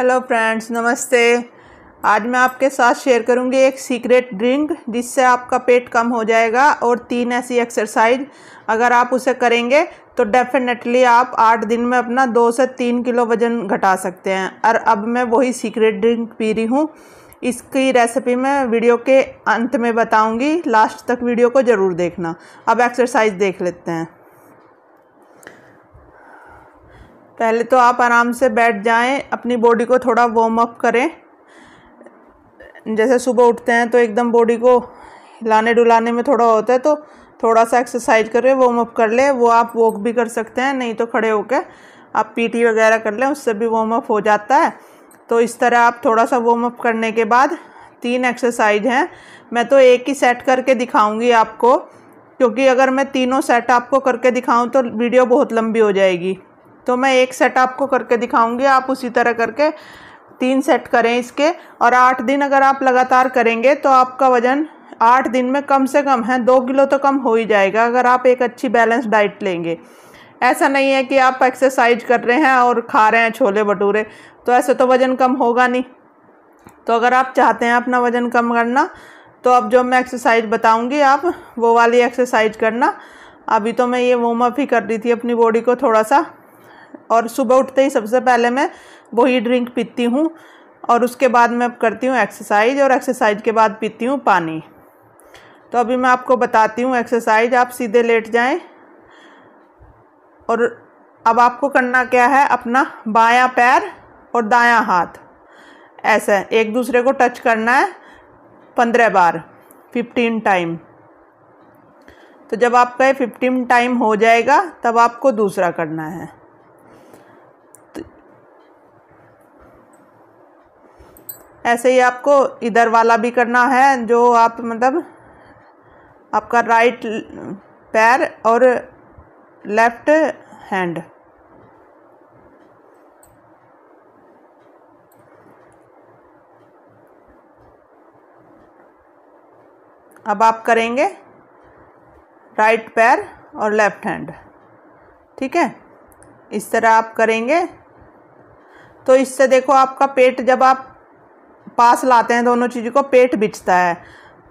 hello friends नमस्ते आज मैं आपके साथ शेयर करूंगी एक सीक्रेट ड्रिंक जिससे आपका पेट कम हो जाएगा और तीन ऐसी एक्सरसाइज अगर आप उसे करेंगे तो डेफिनेटली आप आठ दिन में अपना दो से तीन किलो वज़न घटा सकते हैं और अब मैं वही सीक्रेट ड्रिंक पी रही हूँ इसकी रेसिपी मैं वीडियो के अंत में बताऊँगी लास्ट तक वीडियो को ज़रूर देखना अब एक्सरसाइज देख लेते हैं पहले तो आप आराम से बैठ जाएं अपनी बॉडी को थोड़ा वार्म अप करें जैसे सुबह उठते हैं तो एकदम बॉडी को हिलाने डुलाने में थोड़ा होता है तो थोड़ा सा एक्सरसाइज करें वार्म अप कर ले वो आप वॉक भी कर सकते हैं नहीं तो खड़े होकर आप पीटी वगैरह कर लें उससे भी वार्म अप हो जाता है तो इस तरह आप थोड़ा सा वार्म अप करने के बाद तीन एक्सरसाइज हैं मैं तो एक ही सेट करके दिखाऊंगी आपको क्योंकि अगर मैं तीनों सेट आपको करके दिखाऊं तो वीडियो बहुत लंबी हो जाएगी तो मैं एक सेट आपको करके दिखाऊंगी आप उसी तरह करके तीन सेट करें इसके और आठ दिन अगर आप लगातार करेंगे तो आपका वज़न आठ दिन में कम से कम है दो किलो तो कम हो ही जाएगा अगर आप एक अच्छी बैलेंस डाइट लेंगे ऐसा नहीं है कि आप एक्सरसाइज कर रहे हैं और खा रहे हैं छोले भटूरे तो ऐसे तो वज़न कम होगा नहीं तो अगर आप चाहते हैं अपना वज़न कम करना तो अब जो मैं एक्सरसाइज बताऊंगी आप वो वाली एक्सरसाइज करना अभी तो मैं ये वार्म अप ही कर रही थी अपनी बॉडी को थोड़ा सा और सुबह उठते ही सबसे पहले मैं वही ड्रिंक पीती हूँ और उसके बाद मैं करती हूँ एक्सरसाइज और एक्सरसाइज के बाद पीती हूँ पानी तो अभी मैं आपको बताती हूँ एक्सरसाइज आप सीधे लेट जाएं और अब आपको करना क्या है अपना बाया पैर और दाया हाथ ऐसा एक दूसरे को टच करना है पंद्रह बार फिफ्टीन टाइम तो जब आपका ये फिफ्टीन टाइम हो जाएगा तब आपको दूसरा करना है ऐसे ही आपको इधर वाला भी करना है जो आप मतलब आपका राइट पैर और लेफ्ट हैंड अब आप करेंगे राइट पैर और लेफ्ट हैंड ठीक है इस तरह आप करेंगे तो इससे देखो आपका पेट जब आप पास लाते हैं दोनों चीज़ों को पेट बिछता है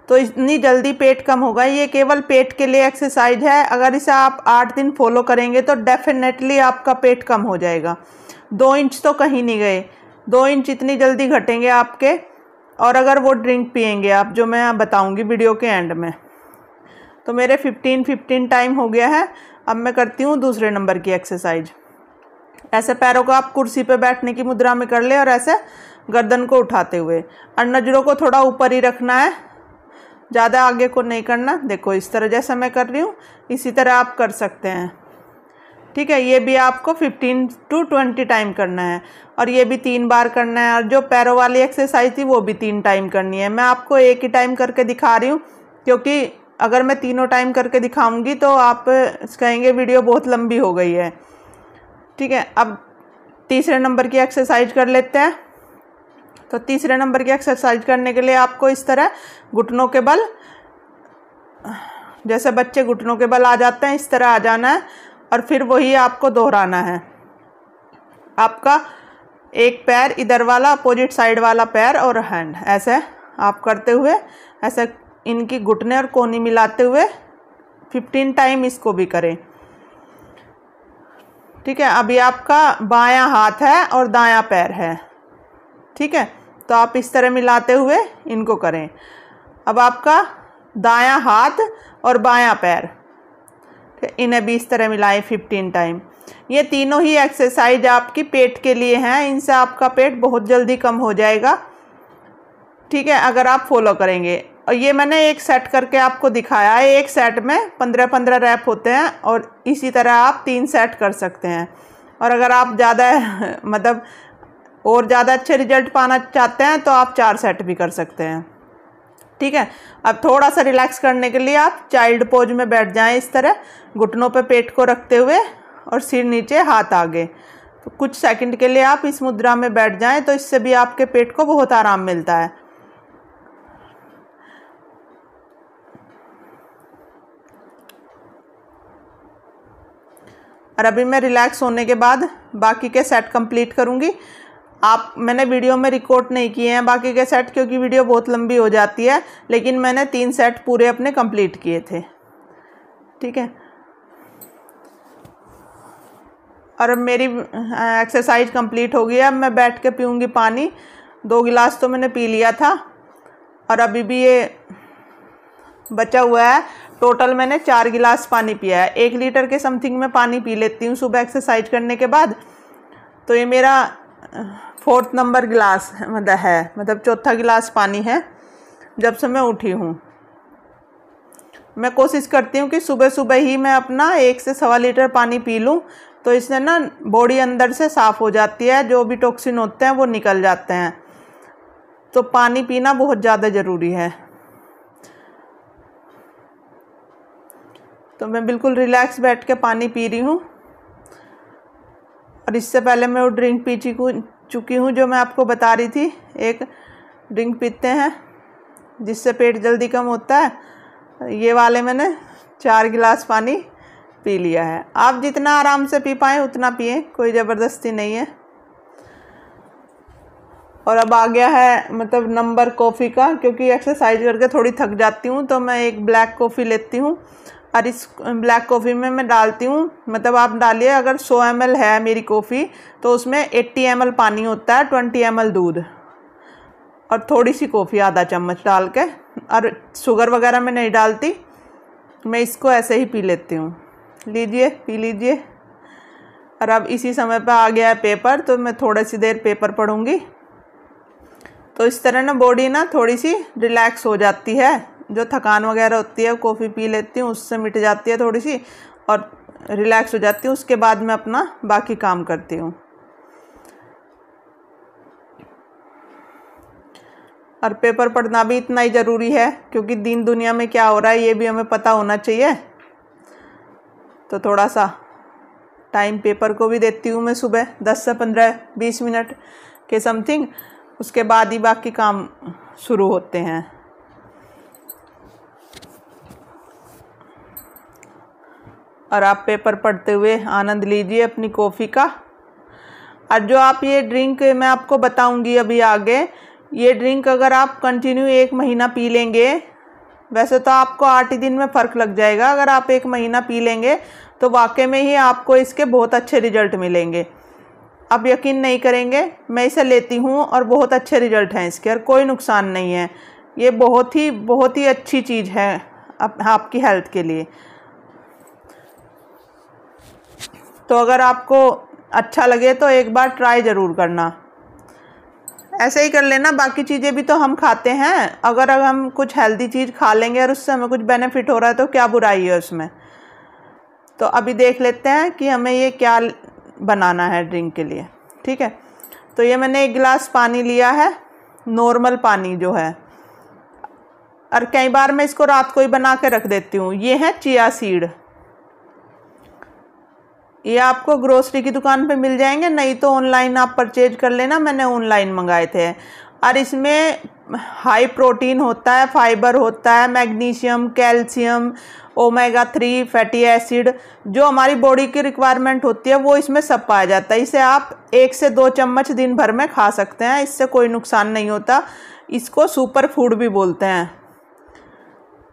तो इतनी जल्दी पेट कम होगा ये केवल पेट के लिए एक्सरसाइज है अगर इसे आप आठ दिन फॉलो करेंगे तो डेफिनेटली आपका पेट कम हो जाएगा दो इंच तो कहीं नहीं गए दो इंच इतनी जल्दी घटेंगे आपके और अगर वो ड्रिंक पियेंगे आप जो मैं बताऊंगी वीडियो के एंड में तो मेरे फिफ्टीन फिफ्टीन टाइम हो गया है अब मैं करती हूँ दूसरे नंबर की एक्सरसाइज ऐसे पैरों को आप कुर्सी पर बैठने की मुद्रा में कर ले और ऐसे गर्दन को उठाते हुए और नज़रों को थोड़ा ऊपर ही रखना है ज़्यादा आगे को नहीं करना देखो इस तरह जैसा मैं कर रही हूँ इसी तरह आप कर सकते हैं ठीक है ये भी आपको 15 टू 20 टाइम करना है और ये भी तीन बार करना है और जो पैरों वाली एक्सरसाइज थी वो भी तीन टाइम करनी है मैं आपको एक ही टाइम करके दिखा रही हूँ क्योंकि अगर मैं तीनों टाइम करके दिखाऊंगी तो आप कहेंगे वीडियो बहुत लंबी हो गई है ठीक है अब तीसरे नंबर की एक्सरसाइज कर लेते हैं तो तीसरे नंबर की एक्सरसाइज करने के लिए आपको इस तरह घुटनों के बल जैसे बच्चे घुटनों के बल आ जाते हैं इस तरह आ जाना है और फिर वही आपको दोहराना है आपका एक पैर इधर वाला अपोजिट साइड वाला पैर और हैंड ऐसे आप करते हुए ऐसे इनकी घुटने और कोनी मिलाते हुए फिफ्टीन टाइम इसको भी करें ठीक है अभी आपका बायां हाथ है और दायां पैर है ठीक है तो आप इस तरह मिलाते हुए इनको करें अब आपका दायां हाथ और बायां पैर इन्हें भी इस तरह मिलाएं फिफ्टीन टाइम ये तीनों ही एक्सरसाइज आपकी पेट के लिए हैं इनसे आपका पेट बहुत जल्दी कम हो जाएगा ठीक है अगर आप फॉलो करेंगे और ये मैंने एक सेट करके आपको दिखाया है एक सेट में पंद्रह पंद्रह रैप होते हैं और इसी तरह आप तीन सेट कर सकते हैं और अगर आप ज़्यादा मतलब और ज़्यादा अच्छे रिजल्ट पाना चाहते हैं तो आप चार सेट भी कर सकते हैं ठीक है अब थोड़ा सा रिलैक्स करने के लिए आप चाइल्ड पोज में बैठ जाएं इस तरह घुटनों पे पेट को रखते हुए और सिर नीचे हाथ आगे तो कुछ सेकंड के लिए आप इस मुद्रा में बैठ जाएं तो इससे भी आपके पेट को बहुत आराम मिलता है और अभी मैं रिलैक्स होने के बाद बाकी के सेट कंप्लीट करूँगी आप मैंने वीडियो में रिकॉर्ड नहीं किए हैं बाकी के सेट क्योंकि वीडियो बहुत लंबी हो जाती है लेकिन मैंने तीन सेट पूरे अपने कंप्लीट किए थे ठीक है और अब मेरी एक्सरसाइज कंप्लीट हो गई है अब मैं बैठ के पीऊँगी पानी दो गिलास तो मैंने पी लिया था और अभी भी ये बचा हुआ है टोटल मैंने चार गिलास पानी पिया है एक लीटर के समथिंग में पानी पी लेती हूँ सुबह एक्सरसाइज करने के बाद तो ये मेरा फोर्थ नंबर गिलास मतलब है मतलब चौथा गिलास पानी है जब से मैं उठी हूँ मैं कोशिश करती हूँ कि सुबह सुबह ही मैं अपना एक से सवा लीटर पानी पी लूँ तो इससे ना बॉडी अंदर से साफ़ हो जाती है जो भी टॉक्सिन होते हैं वो निकल जाते हैं तो पानी पीना बहुत ज़्यादा ज़रूरी है तो मैं बिल्कुल रिलैक्स बैठ के पानी पी रही हूँ और इससे पहले मैं वो ड्रिंक पी चुकी हूँ जो मैं आपको बता रही थी एक ड्रिंक पीते हैं जिससे पेट जल्दी कम होता है ये वाले मैंने चार गिलास पानी पी लिया है आप जितना आराम से पी पाएँ उतना पिए कोई ज़बरदस्ती नहीं है और अब आ गया है मतलब नंबर कॉफ़ी का क्योंकि एक्सरसाइज करके थोड़ी थक जाती हूँ तो मैं एक ब्लैक कॉफ़ी लेती हूँ और इस ब्लैक कॉफ़ी में मैं डालती हूँ मतलब आप डालिए अगर 100 एम है मेरी कॉफ़ी तो उसमें 80 एम पानी होता है 20 एम दूध और थोड़ी सी कॉफ़ी आधा चम्मच डाल के और शुगर वगैरह मैं नहीं डालती मैं इसको ऐसे ही पी लेती हूँ लीजिए पी लीजिए और अब इसी समय पर आ गया है पेपर तो मैं थोड़ी सी देर पेपर पढ़ूँगी तो इस तरह ना बॉडी ना थोड़ी सी रिलैक्स हो जाती है जो थकान वगैरह होती है कॉफ़ी पी लेती हूँ उससे मिट जाती है थोड़ी सी और रिलैक्स हो जाती हूँ उसके बाद मैं अपना बाकी काम करती हूँ और पेपर पढ़ना भी इतना ही ज़रूरी है क्योंकि दीन दुनिया में क्या हो रहा है ये भी हमें पता होना चाहिए तो थोड़ा सा टाइम पेपर को भी देती हूँ मैं सुबह दस से पंद्रह बीस मिनट के समथिंग उसके बाद ही बाकी काम शुरू होते हैं और आप पेपर पढ़ते हुए आनंद लीजिए अपनी कॉफ़ी का और जो आप ये ड्रिंक मैं आपको बताऊंगी अभी आगे ये ड्रिंक अगर आप कंटिन्यू एक महीना पी लेंगे वैसे तो आपको आठ ही दिन में फ़र्क लग जाएगा अगर आप एक महीना पी लेंगे तो वाकई में ही आपको इसके बहुत अच्छे रिजल्ट मिलेंगे आप यकीन नहीं करेंगे मैं इसे लेती हूँ और बहुत अच्छे रिजल्ट हैं इसके और कोई नुकसान नहीं है ये बहुत ही बहुत ही अच्छी चीज़ है आप, आपकी हेल्थ के लिए तो अगर आपको अच्छा लगे तो एक बार ट्राई ज़रूर करना ऐसे ही कर लेना बाकी चीज़ें भी तो हम खाते हैं अगर हम कुछ हेल्दी चीज़ खा लेंगे और उससे हमें कुछ बेनिफिट हो रहा है तो क्या बुराई है उसमें तो अभी देख लेते हैं कि हमें ये क्या बनाना है ड्रिंक के लिए ठीक है तो ये मैंने एक गिलास पानी लिया है नॉर्मल पानी जो है और कई बार मैं इसको रात को ही बना के रख देती हूँ ये है चिया सीड ये आपको ग्रोसरी की दुकान पे मिल जाएंगे नहीं तो ऑनलाइन आप परचेज कर लेना मैंने ऑनलाइन मंगाए थे और इसमें हाई प्रोटीन होता है फाइबर होता है magnesium calcium omega three fatty acid जो हमारी बॉडी की रिक्वायरमेंट होती है वो इसमें सब पाया जाता है इसे आप एक से दो चम्मच दिन भर में खा सकते हैं इससे कोई नुकसान नहीं होता इसको सुपर फूड भी बोलते हैं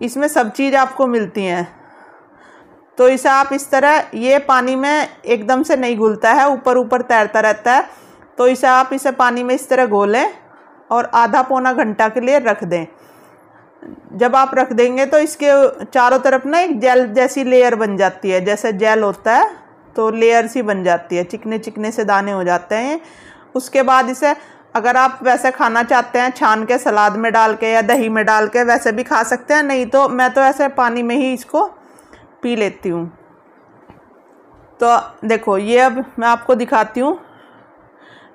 इसमें सब चीज़ आपको मिलती हैं तो इसे आप इस तरह ये पानी में एकदम से नहीं घुलता है ऊपर ऊपर तैरता रहता है तो इसे आप इसे पानी में इस तरह घोलें और आधा पौना घंटा के लिए रख दें जब आप रख देंगे तो इसके चारों तरफ ना एक जेल जैसी लेयर बन जाती है जैसे जेल होता है तो लेयर सी बन जाती है चिकने चिकने से दाने हो जाते हैं उसके बाद इसे अगर आप वैसे खाना चाहते हैं छान के सलाद में डाल के या दही में डाल के वैसे भी खा सकते हैं नहीं तो मैं तो ऐसे पानी में ही इसको पी लेती हूँ तो देखो ये अब मैं आपको दिखाती हूँ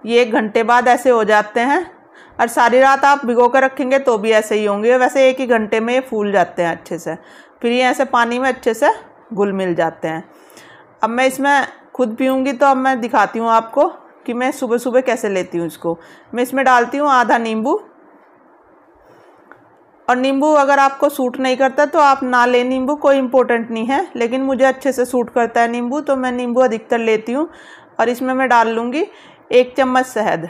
ये एक घंटे बाद ऐसे हो जाते हैं और सारी रात आप भिगो कर रखेंगे तो भी ऐसे ही होंगे वैसे एक ही घंटे में ये फूल जाते हैं अच्छे से फिर ये ऐसे पानी में अच्छे से घुल मिल जाते हैं अब मैं इसमें खुद पीऊँगी तो अब मैं दिखाती हूँ आपको कि मैं सुबह सुबह कैसे लेती हूँ इसको मैं इसमें डालती हूँ आधा नींबू और नींबू अगर आपको सूट नहीं करता तो आप ना लें नींबू कोई इम्पोर्टेंट नहीं है लेकिन मुझे अच्छे से सूट करता है नींबू तो मैं नींबू अधिकतर लेती हूँ और इसमें मैं डाल लूँगी एक चम्मच शहद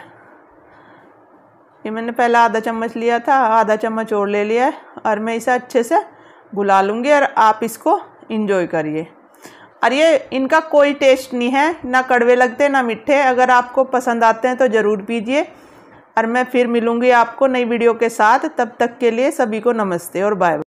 ये मैंने पहला आधा चम्मच लिया था आधा चम्मच और ले लिया है और मैं इसे अच्छे से घुला लूँगी और आप इसको इन्जॉय करिए और ये इनका कोई टेस्ट नहीं है ना कड़वे लगते ना मिठ्ठे अगर आपको पसंद आते हैं तो ज़रूर पीजिए और मैं फिर मिलूंगी आपको नई वीडियो के साथ तब तक के लिए सभी को नमस्ते और बाय